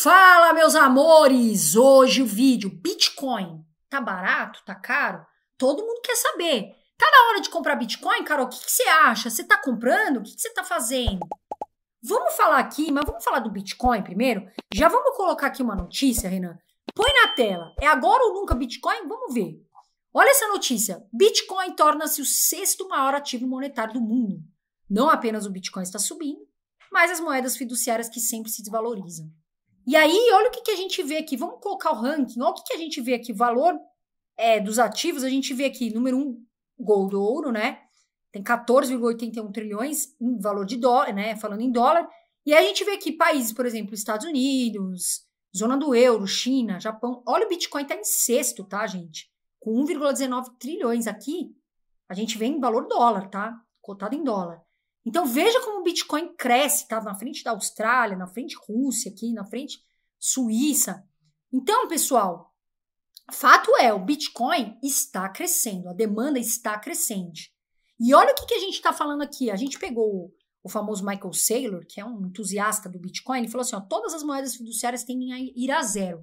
Fala, meus amores! Hoje o vídeo Bitcoin. Tá barato? Tá caro? Todo mundo quer saber. Tá na hora de comprar Bitcoin, Carol? O que, que você acha? Você tá comprando? O que, que você tá fazendo? Vamos falar aqui, mas vamos falar do Bitcoin primeiro? Já vamos colocar aqui uma notícia, Renan? Põe na tela. É agora ou nunca Bitcoin? Vamos ver. Olha essa notícia. Bitcoin torna-se o sexto maior ativo monetário do mundo. Não apenas o Bitcoin está subindo, mas as moedas fiduciárias que sempre se desvalorizam. E aí, olha o que, que a gente vê aqui. Vamos colocar o ranking. Olha o que, que a gente vê aqui. Valor é, dos ativos, a gente vê aqui, número um, gold ouro, né? Tem 14,81 trilhões em valor de dólar, né? Falando em dólar. E aí a gente vê aqui países, por exemplo, Estados Unidos, zona do euro, China, Japão. Olha o Bitcoin tá em sexto, tá, gente? Com 1,19 trilhões aqui, a gente vê em valor dólar, tá? Cotado em dólar. Então veja como o Bitcoin cresce, estava tá? na frente da Austrália, na frente Rússia aqui, na frente Suíça. Então, pessoal, fato é, o Bitcoin está crescendo, a demanda está crescente. E olha o que, que a gente está falando aqui. A gente pegou o famoso Michael Saylor, que é um entusiasta do Bitcoin, ele falou assim: ó, todas as moedas fiduciárias tendem a ir a zero.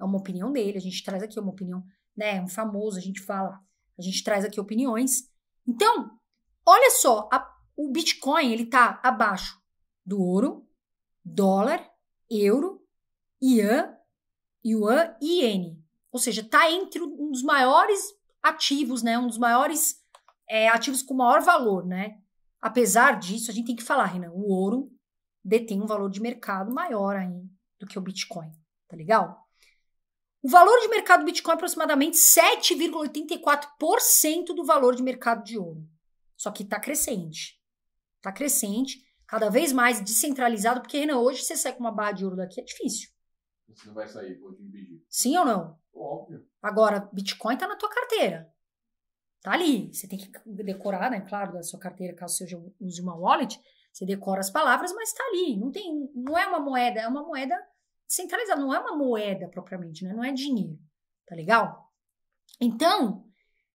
É uma opinião dele, a gente traz aqui uma opinião, né? Um famoso, a gente fala, a gente traz aqui opiniões. Então, olha só, a o Bitcoin ele está abaixo do ouro, dólar, euro, yuan, yuan e iene. Ou seja, está entre um dos maiores ativos, né? Um dos maiores é, ativos com maior valor, né? Apesar disso, a gente tem que falar, Renan, o ouro detém um valor de mercado maior aí do que o Bitcoin, tá legal? O valor de mercado do Bitcoin é aproximadamente 7,84% do valor de mercado de ouro. Só que está crescente está crescente, cada vez mais descentralizado, porque, Renan, hoje você sai com uma barra de ouro daqui é difícil. Você não vai sair, com o dinheiro. Sim ou não? Óbvio. Agora, Bitcoin está na tua carteira. Tá ali. Você tem que decorar, né? Claro, da sua carteira, caso você use uma wallet, você decora as palavras, mas está ali. Não tem, não é uma moeda, é uma moeda descentralizada não é uma moeda propriamente, né? Não é dinheiro. Tá legal? Então,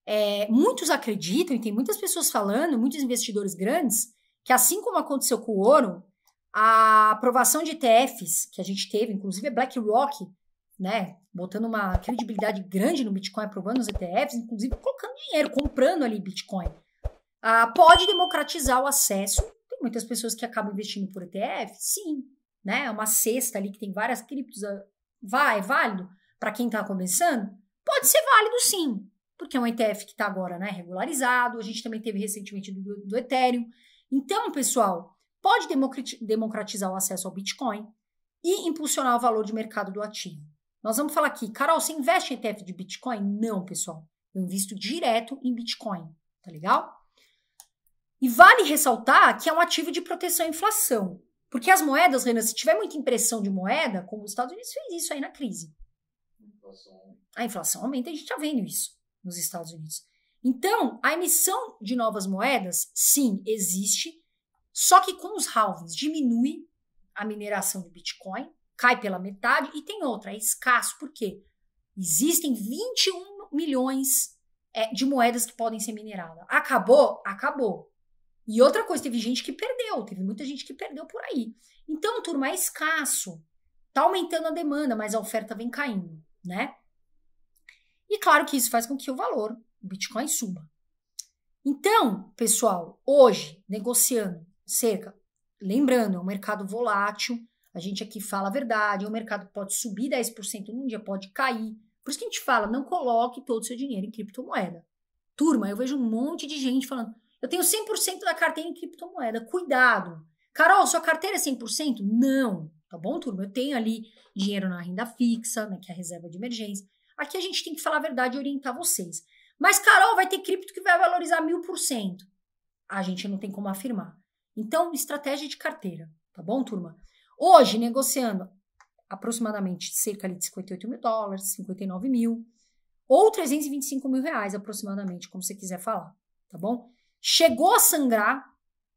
é, muitos acreditam, e tem muitas pessoas falando, muitos investidores grandes, que assim como aconteceu com o ouro, a aprovação de ETFs que a gente teve, inclusive a BlackRock, né, botando uma credibilidade grande no Bitcoin, aprovando os ETFs, inclusive colocando dinheiro, comprando ali Bitcoin, uh, pode democratizar o acesso. Tem muitas pessoas que acabam investindo por ETF, sim, né, é uma cesta ali que tem várias criptos, ah, vai, é válido para quem está começando? Pode ser válido, sim, porque é um ETF que está agora, né, regularizado, a gente também teve recentemente do, do Ethereum, então, pessoal, pode democratizar o acesso ao Bitcoin e impulsionar o valor de mercado do ativo. Nós vamos falar aqui, Carol, você investe em ETF de Bitcoin? Não, pessoal. Eu invisto direto em Bitcoin, tá legal? E vale ressaltar que é um ativo de proteção à inflação. Porque as moedas, Renan, se tiver muita impressão de moeda, como os Estados Unidos fez isso aí na crise. A inflação aumenta, a gente está vendo isso nos Estados Unidos. Então, a emissão de novas moedas, sim, existe, só que com os halvings diminui a mineração de Bitcoin, cai pela metade, e tem outra, é escasso, porque existem 21 milhões é, de moedas que podem ser mineradas. Acabou? Acabou. E outra coisa, teve gente que perdeu, teve muita gente que perdeu por aí. Então, turma, é escasso. Tá aumentando a demanda, mas a oferta vem caindo, né? E claro que isso faz com que o valor o Bitcoin suba. Então, pessoal, hoje negociando cerca, lembrando, é um mercado volátil, a gente aqui fala a verdade, o é mercado pode subir 10% num dia, pode cair. Por isso que a gente fala, não coloque todo o seu dinheiro em criptomoeda. Turma, eu vejo um monte de gente falando, eu tenho 100% da carteira em criptomoeda, cuidado. Carol, sua carteira é 100%? Não, tá bom, turma? Eu tenho ali dinheiro na renda fixa, né, que é a reserva de emergência. Aqui a gente tem que falar a verdade e orientar vocês. Mas, Carol, vai ter cripto que vai valorizar mil por cento. A gente não tem como afirmar. Então, estratégia de carteira, tá bom, turma? Hoje, negociando aproximadamente cerca de 58 mil dólares, 59 mil, ou 325 mil reais aproximadamente, como você quiser falar, tá bom? Chegou a sangrar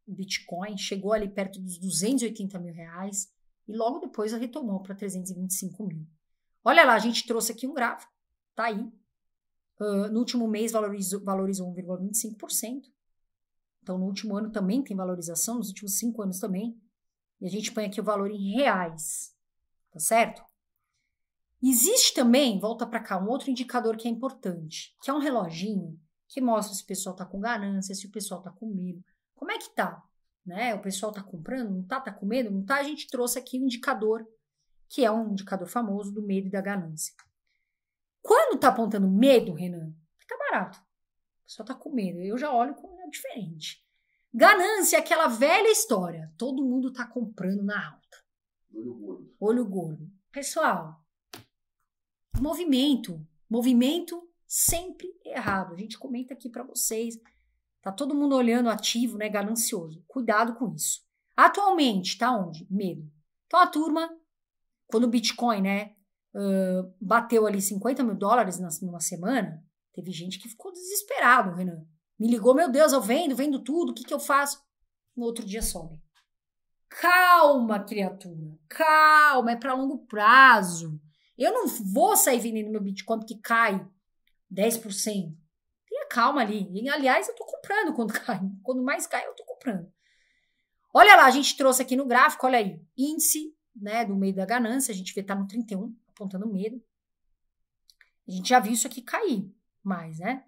o Bitcoin, chegou ali perto dos 280 mil reais e logo depois retomou para 325 mil. Olha lá, a gente trouxe aqui um gráfico, tá aí, Uh, no último mês valorizou, valorizou 1,25%. Então, no último ano também tem valorização, nos últimos cinco anos também. E a gente põe aqui o valor em reais, tá certo? Existe também, volta para cá, um outro indicador que é importante, que é um reloginho que mostra se o pessoal tá com ganância, se o pessoal tá com medo. Como é que tá? Né? O pessoal tá comprando, não tá, tá com medo, não tá? A gente trouxe aqui o um indicador, que é um indicador famoso do medo e da ganância. Quando tá apontando medo, Renan, fica barato. Só tá com medo. Eu já olho com um é diferente. Ganância é aquela velha história. Todo mundo tá comprando na alta. Olho gordo. Olho gordo. Pessoal, movimento. Movimento sempre errado. A gente comenta aqui para vocês. Tá todo mundo olhando ativo, né, ganancioso. Cuidado com isso. Atualmente, tá onde? Medo. Então a turma, quando o Bitcoin, né, bateu ali 50 mil dólares na, numa semana, teve gente que ficou desesperado, Renan. Me ligou, meu Deus, eu vendo, vendo tudo, o que, que eu faço? No outro dia some. Calma, criatura, calma, é para longo prazo. Eu não vou sair vendendo meu Bitcoin porque cai 10%. Tenha calma ali. E, aliás, eu tô comprando quando cai. Quando mais cai, eu tô comprando. Olha lá, a gente trouxe aqui no gráfico, olha aí, índice né, do meio da ganância, a gente vê tá no 31 apontando medo. A gente já viu isso aqui cair mais, né?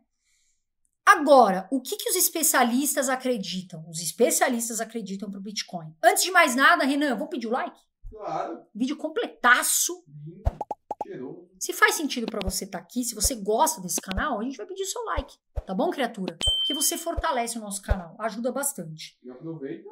Agora, o que, que os especialistas acreditam? Os especialistas acreditam para o Bitcoin. Antes de mais nada, Renan, eu vou pedir o like? Claro. Vídeo completaço. Uhum. Se faz sentido para você estar tá aqui, se você gosta desse canal, a gente vai pedir seu like. Tá bom, criatura? Porque você fortalece o nosso canal. Ajuda bastante. E aproveita,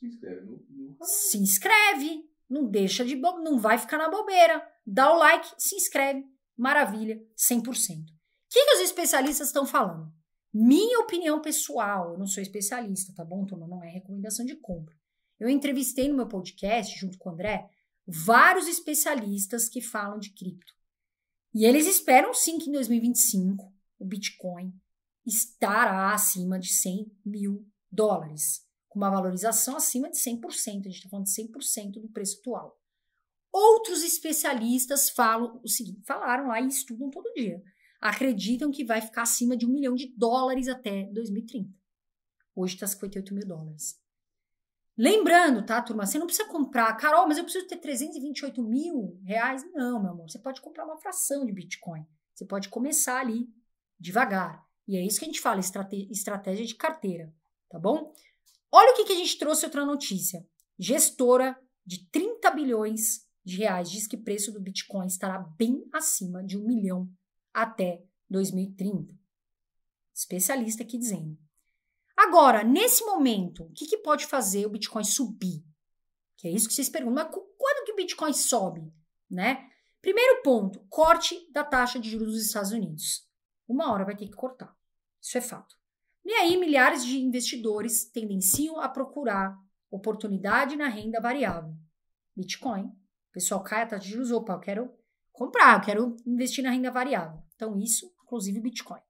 se inscreve no, no canal. Se inscreve. Não deixa de... Bo... Não vai ficar na bobeira dá o like, se inscreve, maravilha, 100%. O que, que os especialistas estão falando? Minha opinião pessoal, eu não sou especialista, tá bom, turma? Não é recomendação de compra. Eu entrevistei no meu podcast, junto com o André, vários especialistas que falam de cripto. E eles esperam sim que em 2025 o Bitcoin estará acima de 100 mil dólares, com uma valorização acima de 100%. A gente está falando de 100% do preço atual. Outros especialistas falam o seguinte, falaram lá e estudam todo dia. Acreditam que vai ficar acima de um milhão de dólares até 2030. Hoje está 58 mil dólares. Lembrando, tá, turma? Você não precisa comprar. Carol, mas eu preciso ter 328 mil reais? Não, meu amor. Você pode comprar uma fração de Bitcoin. Você pode começar ali, devagar. E é isso que a gente fala, estratégia de carteira, tá bom? Olha o que, que a gente trouxe outra notícia. Gestora de 30 bilhões de reais diz que o preço do Bitcoin estará bem acima de um milhão até 2030. Especialista aqui dizendo. Agora, nesse momento, o que, que pode fazer o Bitcoin subir? Que é isso que vocês perguntam. Mas quando que o Bitcoin sobe? Né? Primeiro ponto, corte da taxa de juros dos Estados Unidos. Uma hora vai ter que cortar. Isso é fato. E aí, milhares de investidores tendenciam a procurar oportunidade na renda variável. Bitcoin pessoal cai a taxa de juros, opa, eu quero comprar, eu quero investir na renda variável. Então, isso, inclusive o Bitcoin.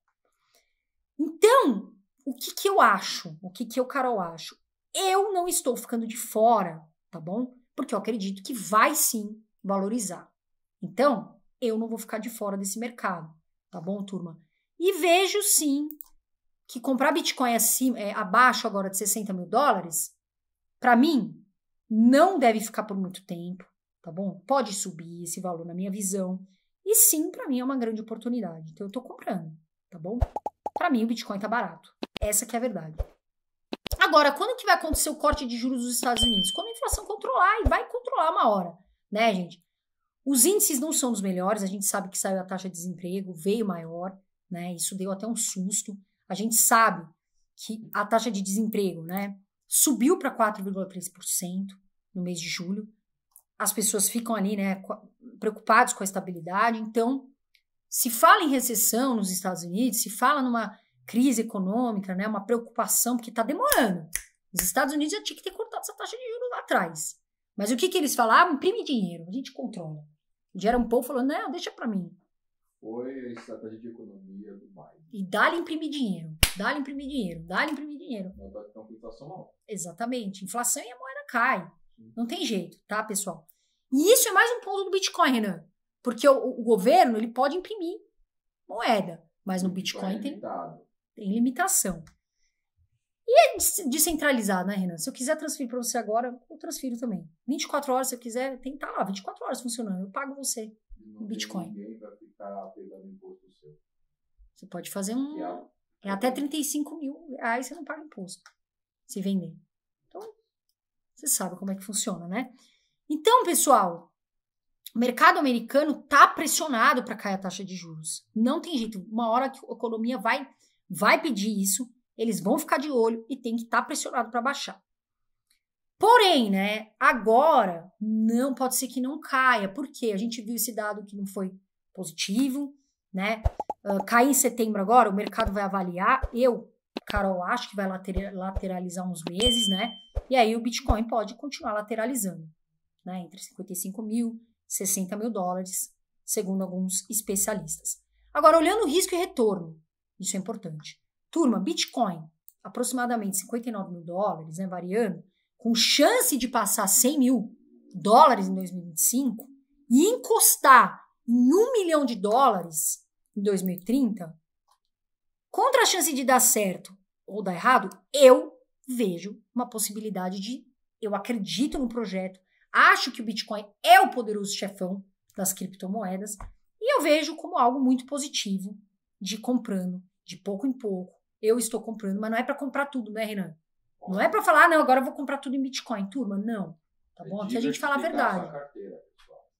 Então, o que, que eu acho? O que, que eu, Carol, acho? Eu não estou ficando de fora, tá bom? Porque eu acredito que vai sim valorizar. Então, eu não vou ficar de fora desse mercado, tá bom, turma? E vejo sim que comprar Bitcoin acima, é, abaixo agora de 60 mil dólares, para mim, não deve ficar por muito tempo tá bom? Pode subir esse valor na minha visão. E sim, para mim é uma grande oportunidade. Então eu tô comprando, tá bom? Para mim o Bitcoin tá barato. Essa que é a verdade. Agora, quando que vai acontecer o corte de juros dos Estados Unidos? Quando a inflação controlar e vai controlar uma hora, né, gente? Os índices não são os melhores, a gente sabe que saiu a taxa de desemprego, veio maior, né? Isso deu até um susto. A gente sabe que a taxa de desemprego, né, subiu para 4,3% no mês de julho, as pessoas ficam ali, né, preocupadas com a estabilidade. Então, se fala em recessão nos Estados Unidos, se fala numa crise econômica, né, uma preocupação, porque está demorando. Os Estados Unidos já tinha que ter cortado essa taxa de juros lá atrás. Mas o que, que eles falaram? imprime dinheiro, a gente controla. O Jerome Powell falou, não, deixa para mim. Foi a estratégia de economia do Biden. E dá-lhe imprimir dinheiro, dá-lhe imprimir dinheiro, dá-lhe imprimir dinheiro. Não dá inflação não. Exatamente. Inflação e a moeda cai. Uhum. Não tem jeito, tá, pessoal? E isso é mais um ponto do Bitcoin, Renan. Porque o, o governo ele pode imprimir moeda, mas no uhum. Bitcoin tem, tem limitação. E é descentralizado, né, Renan? Se eu quiser transferir para você agora, eu transfiro também. 24 horas, se eu quiser, tem que estar tá lá, 24 horas funcionando. Eu pago você em Bitcoin. Você pode fazer um. É, é, é até 35 mil reais você não paga imposto. Se vender. Você sabe como é que funciona, né? Então, pessoal, o mercado americano tá pressionado para cair a taxa de juros. Não tem jeito. Uma hora que a economia vai, vai pedir isso, eles vão ficar de olho e tem que estar tá pressionado para baixar. Porém, né, agora não pode ser que não caia, porque a gente viu esse dado que não foi positivo, né? Uh, cair em setembro agora, o mercado vai avaliar. Eu Carol acha que vai lateralizar uns meses, né? E aí o Bitcoin pode continuar lateralizando, né? Entre 55 mil, 60 mil dólares, segundo alguns especialistas. Agora, olhando o risco e retorno, isso é importante. Turma, Bitcoin, aproximadamente 59 mil dólares, né? Variando, com chance de passar 100 mil dólares em 2025 e encostar em um milhão de dólares em 2030, Contra a chance de dar certo ou dar errado, eu vejo uma possibilidade de eu acredito no projeto, acho que o Bitcoin é o poderoso chefão das criptomoedas e eu vejo como algo muito positivo de comprando de pouco em pouco. Eu estou comprando, mas não é para comprar tudo, né, Renan? Não é para falar, ah, não, agora eu vou comprar tudo em Bitcoin, turma, não. Tá bom? Aqui a gente fala a verdade.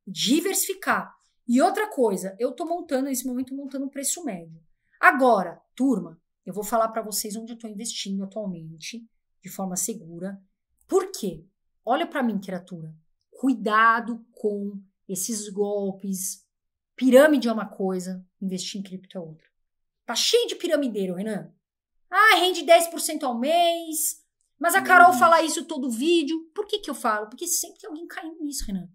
Diversificar. E outra coisa, eu estou montando, nesse momento, montando um preço médio. Agora, turma, eu vou falar para vocês onde eu estou investindo atualmente, de forma segura. Por quê? Olha para mim, criatura. Cuidado com esses golpes. Pirâmide é uma coisa, investir em cripto é outra. Tá cheio de piramideiro, Renan. Ah, rende 10% ao mês. Mas a Carol Não. Uhum. fala isso todo vídeo. Por que, que eu falo? Porque sempre tem alguém caindo nisso, Renan.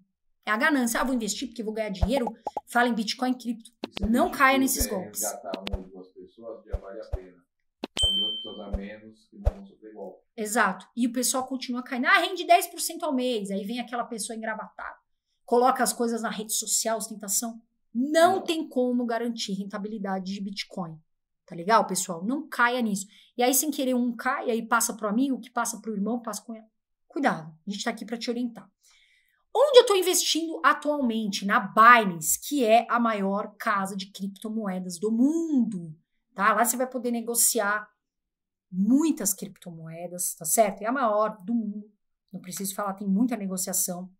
É a ganância. Ah, vou investir porque vou ganhar dinheiro. Fala em Bitcoin, cripto não caia nesses golpes. Pessoas, vale menos, Exato. E o pessoal continua caindo. Ah, rende 10% ao mês. Aí vem aquela pessoa engravatada. Coloca as coisas na rede social, ostentação. Não, não tem como garantir rentabilidade de Bitcoin. Tá legal, pessoal? Não caia nisso. E aí, sem querer, um cai, aí passa pro amigo, que passa pro irmão, passa com ele. Cuidado, a gente tá aqui para te orientar. Onde eu estou investindo atualmente? Na Binance, que é a maior casa de criptomoedas do mundo. Tá? Lá você vai poder negociar muitas criptomoedas, tá certo? É a maior do mundo. Não preciso falar, tem muita negociação.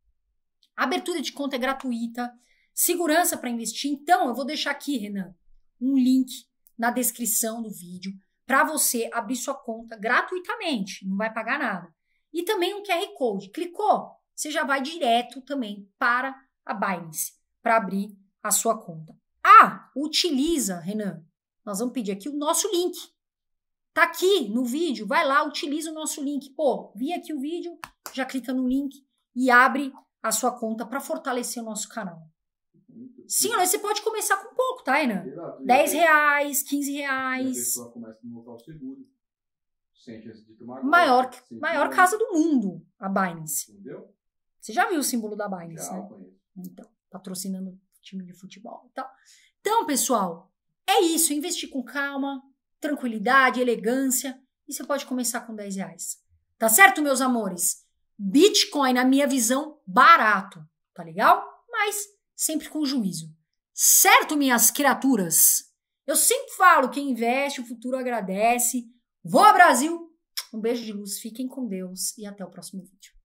Abertura de conta é gratuita. Segurança para investir. Então, eu vou deixar aqui, Renan, um link na descrição do vídeo para você abrir sua conta gratuitamente. Não vai pagar nada. E também um QR Code. Clicou? você já vai direto também para a Binance para abrir a sua conta. Ah, utiliza, Renan. Nós vamos pedir aqui o nosso link. Tá aqui no vídeo, vai lá, utiliza o nosso link. Pô, vi aqui o vídeo, já clica no link e abre a sua conta para fortalecer o nosso canal. Sim, você pode começar com pouco, tá, Renan? Exato. 10 reais, 15 reais. E a pessoa começa no local seguro. Sem de tomar maior, conta, maior casa do mundo, a Binance. Entendeu? Você já viu o símbolo da Binance, né? Então, patrocinando time de futebol e tal. Então, pessoal, é isso. Investir com calma, tranquilidade, elegância. E você pode começar com 10 reais. Tá certo, meus amores? Bitcoin, na minha visão, barato. Tá legal? Mas sempre com juízo. Certo, minhas criaturas? Eu sempre falo: quem investe, o futuro agradece. Vou ao Brasil. Um beijo de luz, fiquem com Deus e até o próximo vídeo.